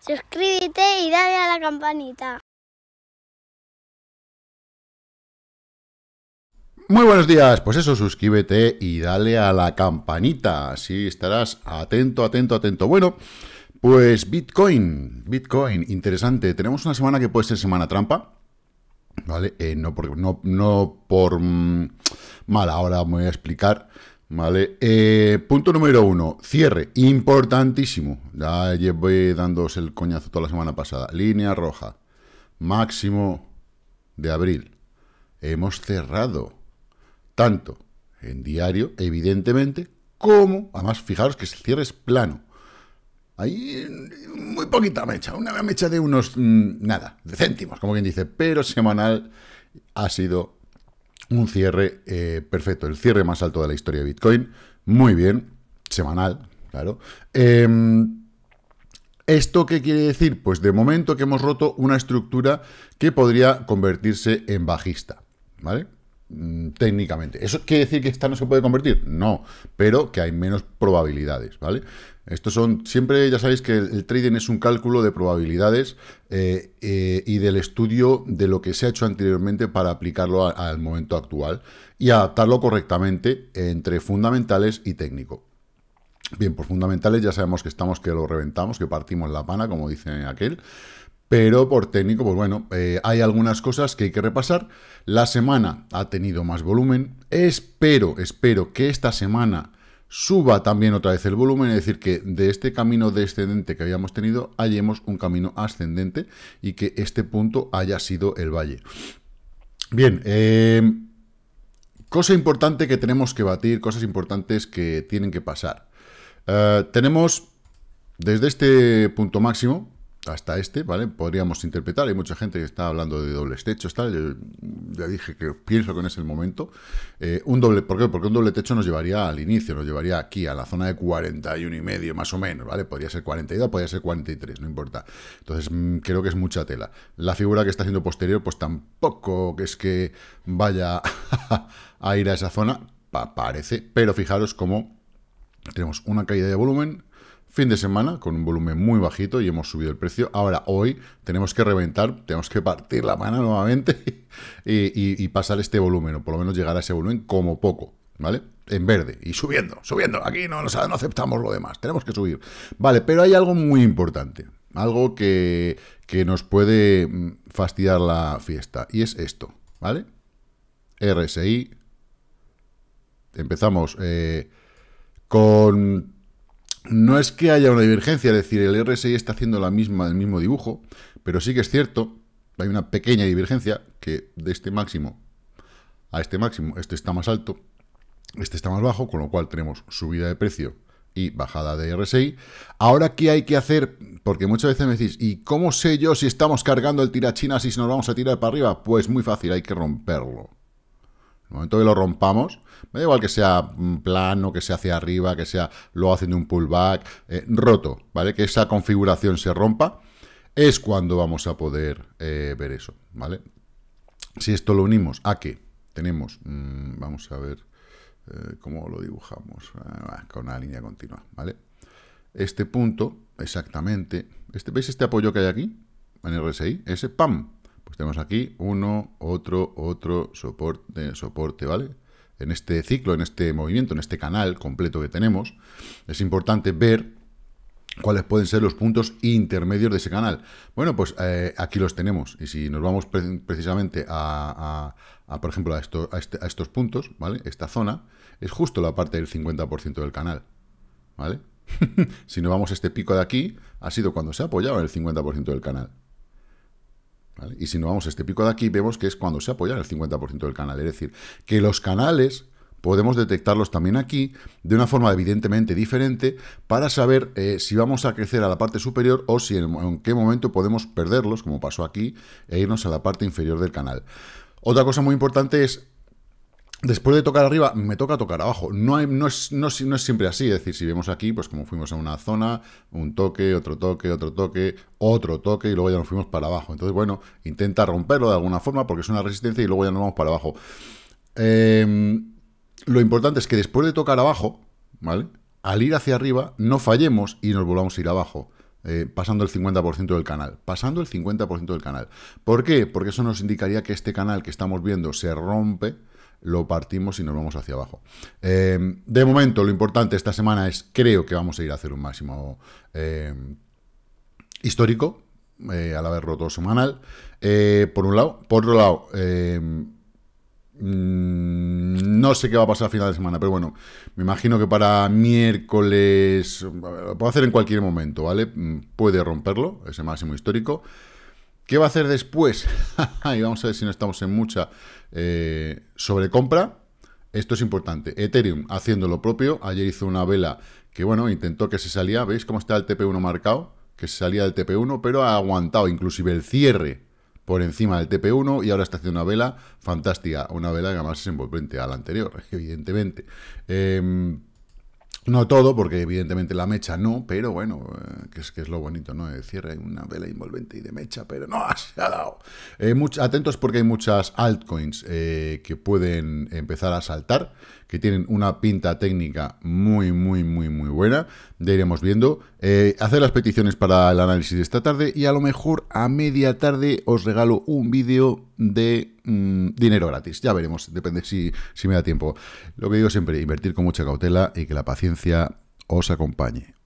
Suscríbete y dale a la campanita. Muy buenos días, pues eso, suscríbete y dale a la campanita, así estarás atento, atento, atento. Bueno, pues Bitcoin, Bitcoin, interesante, tenemos una semana que puede ser semana trampa, ¿vale? Eh, no, por, no, no por mm, mala hora me voy a explicar, ¿Vale? Eh, punto número uno, cierre, importantísimo. Ya llevo dándoos el coñazo toda la semana pasada. Línea roja, máximo de abril. Hemos cerrado tanto en diario, evidentemente, como, además, fijaros que el cierre es plano. Hay eh, muy poquita mecha, una mecha de unos, mm, nada, de céntimos, como quien dice, pero semanal ha sido un cierre eh, perfecto, el cierre más alto de la historia de Bitcoin. Muy bien, semanal, claro. Em, ¿Esto qué quiere decir? Pues de momento que hemos roto una estructura que podría convertirse en bajista, ¿vale? Mm, técnicamente. ¿Eso quiere decir que esta no se puede convertir? No, pero que hay menos probabilidades, ¿vale? Estos son, siempre ya sabéis que el, trading es un cálculo de probabilidades eh, eh, y del estudio de lo que se ha hecho anteriormente para aplicarlo al momento actual y adaptarlo correctamente entre fundamentales y técnico. Bien, por fundamentales ya sabemos que estamos, que lo reventamos, que partimos la pana, como dice aquel pero por técnico, pues bueno, eh, hay algunas cosas que hay que repasar. La semana ha tenido más volumen. Espero, espero que esta semana suba también otra vez el volumen, es decir, que de este camino descendente que habíamos tenido, hallemos un camino ascendente y que este punto haya sido el valle. Bien, eh, cosa importante que tenemos que batir, cosas importantes que tienen que pasar. Eh, tenemos desde este punto máximo, hasta este, ¿vale? Podríamos interpretar, hay mucha gente que está hablando de dobles techos, tal, yo ya dije que pienso que no es el momento. Eh, un doble, ¿por qué? Porque un doble techo nos llevaría al inicio, nos llevaría aquí, a la zona de 41 y medio más o menos, ¿vale? Podría ser 42, podría ser 43, no importa. Entonces, mm, creo que es mucha tela. La figura que está haciendo posterior, pues tampoco que es que vaya a ir a esa zona, parece, pero fijaros cómo tenemos una caída de volumen, fin de semana con un volumen muy bajito y hemos subido el precio. Ahora, hoy tenemos que reventar, tenemos que partir la mano nuevamente y, pasar este volumen, o por lo menos llegar a ese volumen como poco, ¿vale? En verde y subiendo, subiendo. Aquí no, aceptamos lo demás, tenemos que subir. Vale, pero hay algo muy importante, algo que, nos puede mm, fastidiar la fiesta y es esto, ¿vale? RSI. Empezamos eh, con no es que haya una divergencia, es decir, el RSI está haciendo la misma, el mismo dibujo, pero sí que es cierto, hay una pequeña divergencia que de este máximo a este máximo, este está más alto, este está más bajo, con lo cual tenemos subida de precio y bajada de RSI. Ahora, ¿qué hay que hacer? Porque muchas veces me decís, ¿y cómo sé yo si estamos cargando el tirachinas y si nos vamos a tirar para arriba? Pues muy fácil, hay que romperlo el momento que lo rompamos, me da igual que sea mm, plano, que sea hacia arriba, que sea luego haciendo un pullback, eh, roto, ¿vale? Que esa configuración se rompa, es cuando vamos a poder eh, ver eso, ¿vale? Si esto lo unimos a que tenemos, mm, vamos a ver eh, cómo lo dibujamos, ah, con una línea continua, ¿vale? Este punto, exactamente, este, ¿veis este apoyo que hay aquí? En RSI, ese, ¡pam!, tenemos aquí uno, otro, otro soporte, soporte, ¿vale? En este ciclo, en este movimiento, en este canal completo que tenemos, es importante ver cuáles pueden ser los puntos intermedios de ese canal. Bueno, pues eh, aquí los tenemos. Y si nos vamos precisamente a, por ejemplo, a, esto, a, este, a estos puntos, ¿vale? Esta zona es justo la parte del 50% del canal, ¿vale? si nos vamos a este pico de aquí, ha sido cuando se ha apoyado en el 50% del canal. Y si no vamos a este pico de aquí, vemos que es cuando se apoya el 50% del canal. Es decir, que los canales podemos detectarlos también aquí de una forma evidentemente diferente para saber eh, si vamos a crecer a la parte superior o si en, qué momento podemos perderlos, como pasó aquí, e irnos a la parte inferior del canal. Otra cosa muy importante es Después de tocar arriba, me toca tocar abajo. No, es, siempre así. Es decir, si vemos aquí, pues como fuimos a una zona, un toque, otro toque, otro toque, otro toque, y luego ya nos fuimos para abajo. Entonces, bueno, intenta romperlo de alguna forma porque es una resistencia y luego ya nos vamos para abajo. Em, lo importante es que después de tocar abajo, ¿vale? Al ir hacia arriba, no fallemos y nos volvamos a ir abajo. Eh, pasando el 50% del canal. Pasando el 50% del canal. ¿Por qué? Porque eso nos indicaría que este canal que estamos viendo se rompe lo partimos y nos vamos hacia abajo. Eh, de momento, lo importante esta semana es, creo que vamos a ir a hacer un máximo eh, histórico, eh, al haber roto semanal, por un lado. Por otro lado, mm, no sé qué va a pasar a final de semana, pero bueno, me imagino que para miércoles, lo puedo hacer en cualquier momento, ¿vale? Mm, puede romperlo, ese máximo histórico. ¿Qué va a hacer después? y vamos a ver si no estamos en mucha eh, sobrecompra. Esto es importante. Ethereum haciendo lo propio. Ayer hizo una vela que, bueno, intentó que se salía. ¿Veis cómo está el TP1 marcado? Que se salía del TP1, pero ha aguantado inclusive el cierre por encima del TP1 y ahora está haciendo una vela fantástica. Una vela que además es envolvente a la anterior, evidentemente. Em, no todo, porque evidentemente la mecha no, pero bueno, eh, que es, que es lo bonito, ¿no? De cierre, una vela envolvente y de mecha, pero no, ha dado. Eh, atentos porque hay muchas altcoins eh, que pueden empezar a saltar que tienen una pinta técnica muy, muy, muy, muy buena. Ya iremos viendo. Eh, hacer las peticiones para el análisis de esta tarde y a lo mejor a media tarde os regalo un vídeo de mm, dinero gratis. Ya veremos, depende si, si me da tiempo. Lo que digo siempre, invertir con mucha cautela y que la paciencia os acompañe.